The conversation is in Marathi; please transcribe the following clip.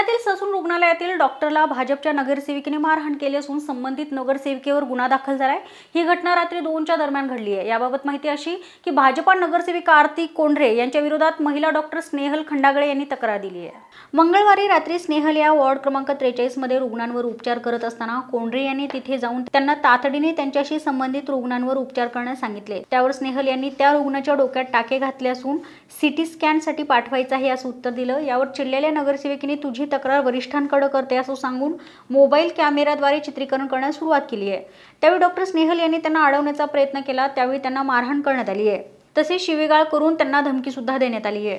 पुण्यातील ससून रुग्णालयातील डॉक्टरला भाजपच्या नगरसेविकेने मारहाण केली असून संबंधित नगरसेविकेवर गुन्हा दाखल झालाय ही घटना रात्री दोनच्या दरम्यान घडली आहे याबाबत माहिती अशी की भाजपा नगरसेविका आरती कोंढरे यांच्या विरोधात महिला डॉक्टर स्नेहल खंडागळे यांनी तक्रार दिली आहे मंगळवारी रात्री स्नेहल या वॉर्ड क्रमांक त्रेचाळीस मध्ये रुग्णांवर उपचार करत असताना कोंढरे यांनी तिथे जाऊन त्यांना तातडीने त्यांच्याशी संबंधित रुग्णांवर उपचार करण्यास सांगितले त्यावर स्नेहल यांनी त्या रुग्णाच्या डोक्यात टाके घातले असून सिटी स्कॅनसाठी पाठवायचा आहे असं उत्तर दिलं यावर चिडलेल्या नगरसेविकेने तुझी तक्रार वरिष्ठांकडे करते असं सांगून मोबाईल कॅमेराद्वारे चित्रीकरण करण्यास सुरुवात केली आहे त्यावेळी डॉक्टर स्नेहल यांनी त्यांना अडवण्याचा प्रयत्न केला त्यावेळी त्यांना मारहाण करण्यात आली आहे तसेच शिवेगाळ करून त्यांना धमकी सुद्धा देण्यात आली आहे